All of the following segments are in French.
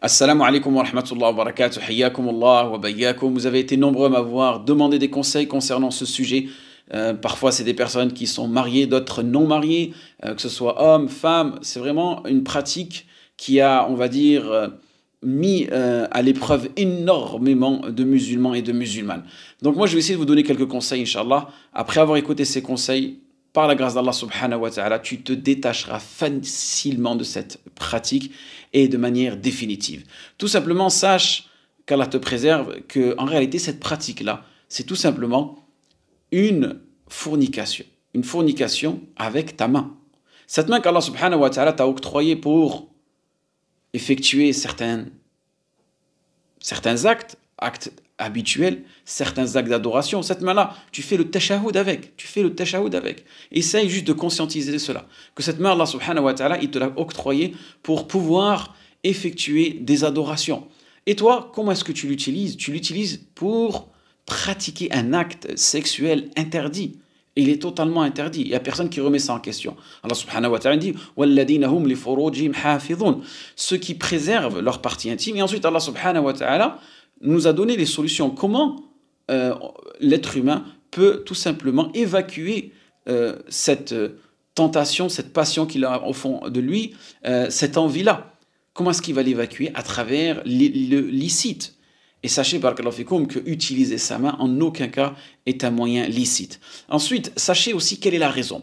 Assalamu alaikum wa rahmatullahi wa barakatuh, hayyakum wa bayyakum. Vous avez été nombreux à m'avoir demandé des conseils concernant ce sujet. Euh, parfois, c'est des personnes qui sont mariées, d'autres non mariées, euh, que ce soit hommes, femmes. C'est vraiment une pratique qui a, on va dire, euh, mis à l'épreuve énormément de musulmans et de musulmanes. Donc moi, je vais essayer de vous donner quelques conseils, inshallah. Après avoir écouté ces conseils, par la grâce d'Allah subhanahu wa ta'ala, tu te détacheras facilement de cette pratique et de manière définitive. Tout simplement, sache qu'Allah te préserve que en réalité cette pratique là, c'est tout simplement une fornication, une fornication avec ta main. Cette main qu'Allah subhanahu wa ta'ala t'a octroyée pour effectuer certains certains actes, actes habituel certains actes d'adoration. Cette main-là, tu fais le tashahoud avec. Tu fais le tashahoud avec. Essaye juste de conscientiser cela. Que cette main, Allah subhanahu wa ta'ala, il te l'a octroyée pour pouvoir effectuer des adorations. Et toi, comment est-ce que tu l'utilises Tu l'utilises pour pratiquer un acte sexuel interdit. Il est totalement interdit. Il n'y a personne qui remet ça en question. Allah subhanahu wa ta'ala dit hum Ceux qui préservent leur partie intime. Et ensuite, Allah subhanahu wa ta'ala nous a donné des solutions. Comment euh, l'être humain peut tout simplement évacuer euh, cette euh, tentation, cette passion qu'il a au fond de lui, cette envie-là Comment est-ce qu'il va l'évacuer À travers le licite. Et sachez, par Fikoum, que utiliser sa main en aucun cas est un moyen licite. Ensuite, sachez aussi quelle est la raison.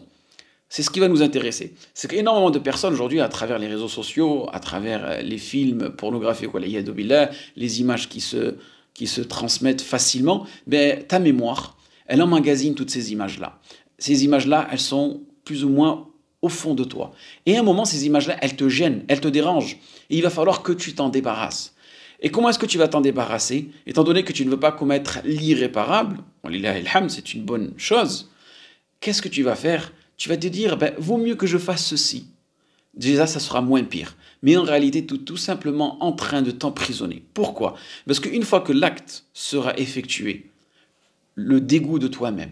C'est ce qui va nous intéresser. C'est qu'énormément de personnes aujourd'hui, à travers les réseaux sociaux, à travers euh, les films pornographiques, les images qui se, qui se transmettent facilement, ben, ta mémoire, elle emmagasine toutes ces images-là. Ces images-là, elles sont plus ou moins au fond de toi. Et à un moment, ces images-là, elles te gênent, elles te dérangent. Et il va falloir que tu t'en débarrasses. Et comment est-ce que tu vas t'en débarrasser Étant donné que tu ne veux pas commettre l'irréparable, c'est une bonne chose, qu'est-ce que tu vas faire tu vas te dire, ben, vaut mieux que je fasse ceci. Déjà, ça sera moins pire. Mais en réalité, tu tout simplement en train de t'emprisonner. Pourquoi Parce qu'une fois que l'acte sera effectué, le dégoût de toi-même,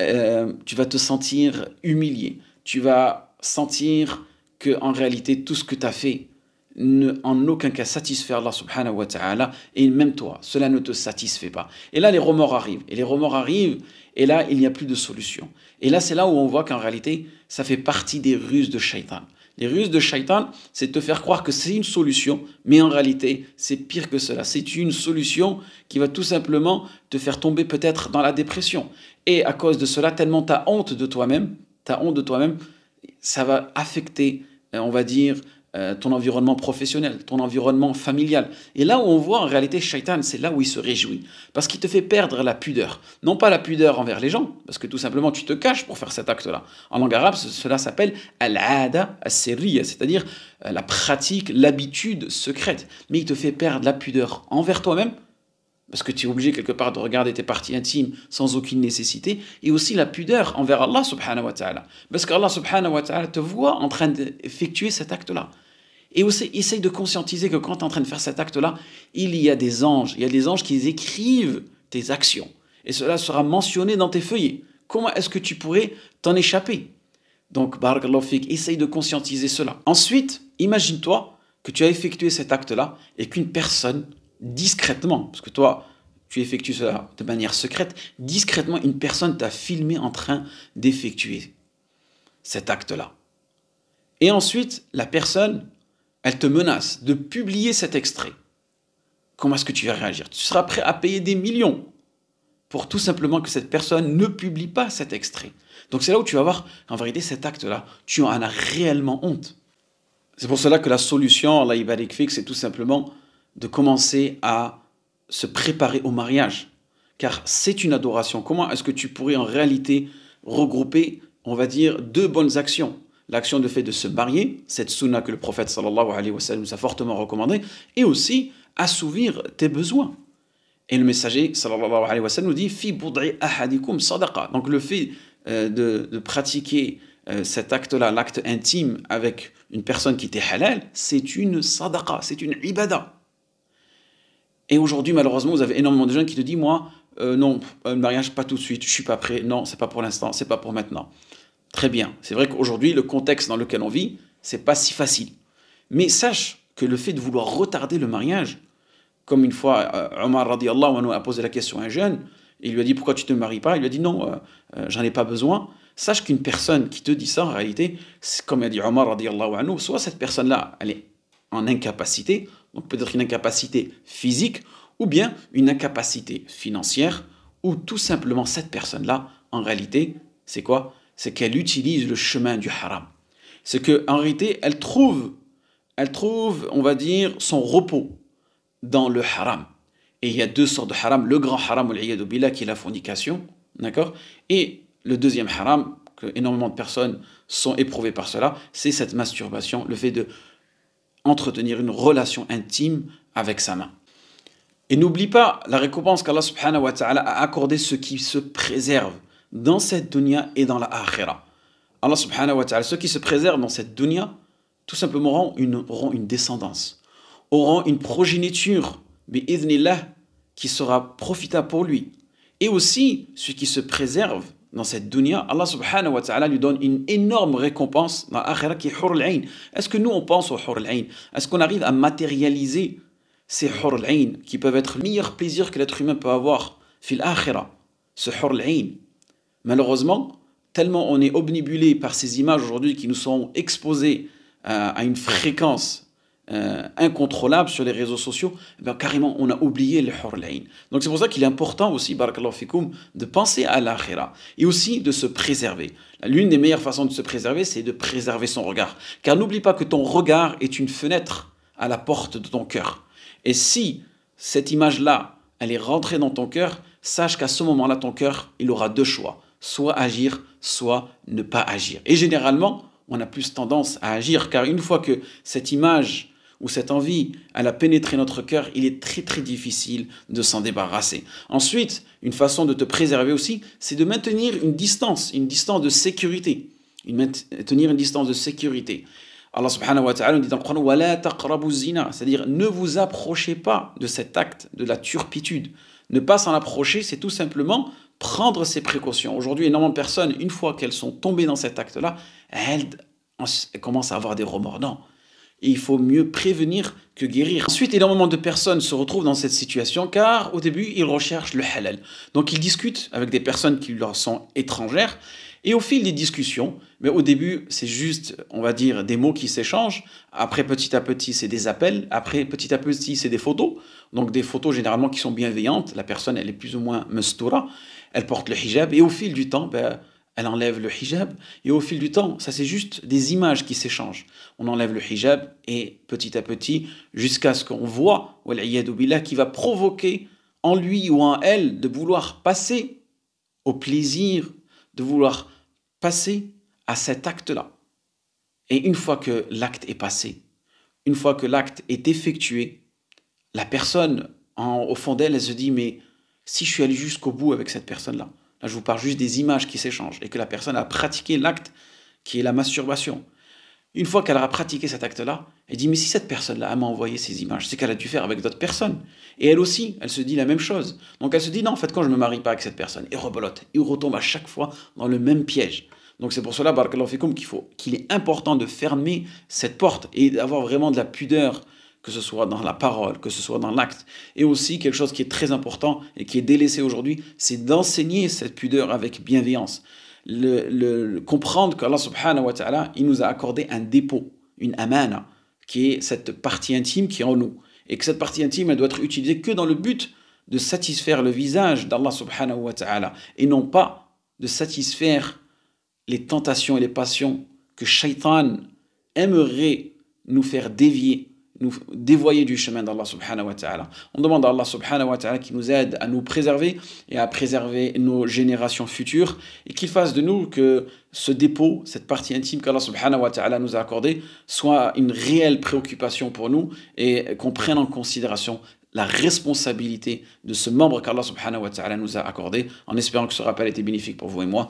euh, tu vas te sentir humilié, tu vas sentir que réalité, tout ce que tu as fait, ne, en aucun cas satisfaire Allah subhanahu wa ta'ala, et même toi, cela ne te satisfait pas. Et là, les remords arrivent, et les remords arrivent, et là, il n'y a plus de solution. Et là, c'est là où on voit qu'en réalité, ça fait partie des ruses de shaitan. Les ruses de shaitan, c'est de te faire croire que c'est une solution, mais en réalité, c'est pire que cela. C'est une solution qui va tout simplement te faire tomber peut-être dans la dépression. Et à cause de cela, tellement ta honte de toi-même, ta honte de toi-même, ça va affecter, euh, on va dire, euh, ton environnement professionnel, ton environnement familial. Et là où on voit en réalité Shaitan, c'est là où il se réjouit. Parce qu'il te fait perdre la pudeur. Non pas la pudeur envers les gens, parce que tout simplement tu te caches pour faire cet acte-là. En langue arabe, cela s'appelle al-ada as-sirriya, c'est-à-dire euh, la pratique, l'habitude secrète. Mais il te fait perdre la pudeur envers toi-même parce que tu es obligé quelque part de regarder tes parties intimes sans aucune nécessité, et aussi la pudeur envers Allah subhanahu wa ta'ala, parce qu'Allah subhanahu wa ta'ala te voit en train d'effectuer cet acte-là. Et aussi, essaye de conscientiser que quand tu es en train de faire cet acte-là, il y a des anges, il y a des anges qui écrivent tes actions, et cela sera mentionné dans tes feuillets. Comment est-ce que tu pourrais t'en échapper Donc, barakallahu essaye de conscientiser cela. Ensuite, imagine-toi que tu as effectué cet acte-là et qu'une personne discrètement, parce que toi, tu effectues cela de manière secrète, discrètement, une personne t'a filmé en train d'effectuer cet acte-là. Et ensuite, la personne, elle te menace de publier cet extrait. Comment est-ce que tu vas réagir Tu seras prêt à payer des millions pour tout simplement que cette personne ne publie pas cet extrait. Donc c'est là où tu vas voir, en vérité, cet acte-là, tu en as réellement honte. C'est pour cela que la solution, la Allah fix c'est tout simplement de commencer à se préparer au mariage. Car c'est une adoration. Comment est-ce que tu pourrais en réalité regrouper, on va dire, deux bonnes actions L'action de fait de se marier, cette sunna que le prophète sallallahu alayhi wa nous a fortement recommandée, et aussi assouvir tes besoins. Et le messager sallallahu alayhi wa sallam nous dit Fi ahadikum sadaqa. Donc le fait euh, de, pratiquer euh, cet acte-là, l'acte intime avec une personne qui t'est halal, c'est une sadaqa, c'est une ibada. Et aujourd'hui, malheureusement, vous avez énormément de jeunes qui te disent, moi, euh, non, euh, le mariage, pas tout de suite, je suis pas prêt, non, c'est pas pour l'instant, c'est pas pour maintenant. Très bien. C'est vrai qu'aujourd'hui, le contexte dans lequel on vit, c'est pas si facile. Mais sache que le fait de vouloir retarder le mariage, comme une fois, euh, Omar radiallahu anhu a posé la question à un jeune, il lui a dit pourquoi tu te maries pas Il lui a dit non, j'en ai pas besoin. Sache qu'une personne qui te dit ça, en réalité, comme a dit Omar radiallahu soit cette personne-là, elle est en incapacité, donc peut-être une incapacité physique ou bien une incapacité financière, ou tout simplement cette personne-là, en réalité, c'est quoi C'est qu'elle utilise le chemin du haram. C'est qu'en réalité, elle trouve, elle trouve, on va dire, son repos dans le haram. Et il y a deux sortes de haram, le grand haram ou qui est la fornication, d'accord Et le deuxième haram, que énormément de personnes sont éprouvées par cela, c'est cette masturbation, le fait de entretenir une relation intime avec sa main. Et n'oublie pas la récompense qu'Allah subhanahu wa ta'ala a accordée ceux qui se préservent dans cette dunya et dans la akhira. Allah subhanahu wa ta'ala, ceux qui se préservent dans cette dunya, tout simplement auront une, descendance, auront une progéniture, bi'idhnillah, qui sera profitable pour lui. Et aussi, ceux qui se préservent dans cette dunya, Allah subhanahu wa ta'ala lui donne une énorme récompense dans l'akhirah qui est Hur al Est-ce que nous on pense au Hur al Est-ce qu'on arrive à matérialiser ces Hur al qui peuvent être le meilleur plaisir que l'être humain peut avoir fil Ce Hur al Malheureusement, tellement on est obnubilé par ces images aujourd'hui qui nous sont exposées euh, à une fréquence euh, incontrôlable sur les réseaux sociaux, eh carrément, on a oublié le hurlain. Donc c'est pour ça qu'il est important aussi, barakallahu fikoum, de penser à l'akhira et aussi de se préserver. L'une des meilleures façons de se préserver, c'est de préserver son regard. Car n'oublie pas que ton regard est une fenêtre à la porte de ton cœur. Et si cette image-là, elle est rentrée dans ton cœur, sache qu'à ce moment-là, ton cœur, il aura deux choix. Soit agir, soit ne pas agir. Et généralement, on a plus tendance à agir, car une fois que cette image ou cette envie, elle a pénétré notre cœur, il est très très difficile de s'en débarrasser. Ensuite, une façon de te préserver aussi, c'est de maintenir une distance, une distance de sécurité. tenir une distance de sécurité. Allah subhanahu wa ta'ala dit dans le Coran c'est-à-dire ne vous approchez pas de cet acte, de la turpitude. Ne pas s'en approcher, c'est tout simplement prendre ses précautions. Aujourd'hui, énormément de personnes, une fois qu'elles sont tombées dans cet acte-là, elles, commencent à avoir des remords et il faut mieux prévenir que guérir. Ensuite, énormément de personnes se retrouvent dans cette situation car au début, ils recherchent le halal. Donc ils discutent avec des personnes qui leur sont étrangères et au fil des discussions, mais au début, c'est juste, on va dire, des mots qui s'échangent. Après, petit à petit, c'est des appels. Après, petit à petit, c'est des photos. Donc, des photos généralement qui sont bienveillantes. La personne, elle est plus ou moins mustoura, Elle porte le hijab. Et au fil du temps, ben, elle enlève le hijab, et au fil du temps, ça c'est juste des images qui s'échangent. On enlève le hijab, et petit à petit, jusqu'à ce qu'on voit, billah, qui va provoquer en lui ou en elle de vouloir passer au plaisir, de vouloir passer à cet acte-là. Et une fois que l'acte est passé, une fois que l'acte est effectué, la personne, au fond d'elle, elle se dit, mais si je suis allé jusqu'au bout avec cette personne-là, je vous parle juste des images qui s'échangent et que la personne a pratiqué l'acte qui est la masturbation. Une fois qu'elle aura pratiqué cet acte-là, elle dit Mais si cette personne-là m'a envoyé ces images, c'est qu'elle a dû faire avec d'autres personnes. Et elle aussi, elle se dit la même chose. Donc elle se dit Non, en fait, quand je ne me marie pas avec cette personne, et rebolote, et retombe à chaque fois dans le même piège. Donc c'est pour cela, Barakallahu Fikoum, qu'il faut, qu'il est important de fermer cette porte et d'avoir vraiment de la pudeur que ce soit dans la parole, que ce soit dans l'acte. Et aussi, quelque chose qui est très important et qui est délaissé aujourd'hui, c'est d'enseigner cette pudeur avec bienveillance. Le, comprendre qu'Allah subhanahu wa ta'ala, il nous a accordé un dépôt, une amana, qui est cette partie intime qui est en nous. Et que cette partie intime, elle doit être utilisée que dans le but de satisfaire le visage d'Allah subhanahu wa ta'ala, et non pas de satisfaire les tentations et les passions que Shaitan aimerait nous faire dévier nous dévoyer du chemin d'Allah subhanahu wa ta'ala. On demande à Allah subhanahu wa ta'ala qu'il nous aide à nous préserver et à préserver nos générations futures et qu'il fasse de nous que ce dépôt, cette partie intime qu'Allah subhanahu wa ta'ala nous a accordé soit une réelle préoccupation pour nous et qu'on prenne en considération la responsabilité de ce membre qu'Allah subhanahu wa ta'ala nous a accordé en espérant que ce rappel était bénéfique pour vous et moi.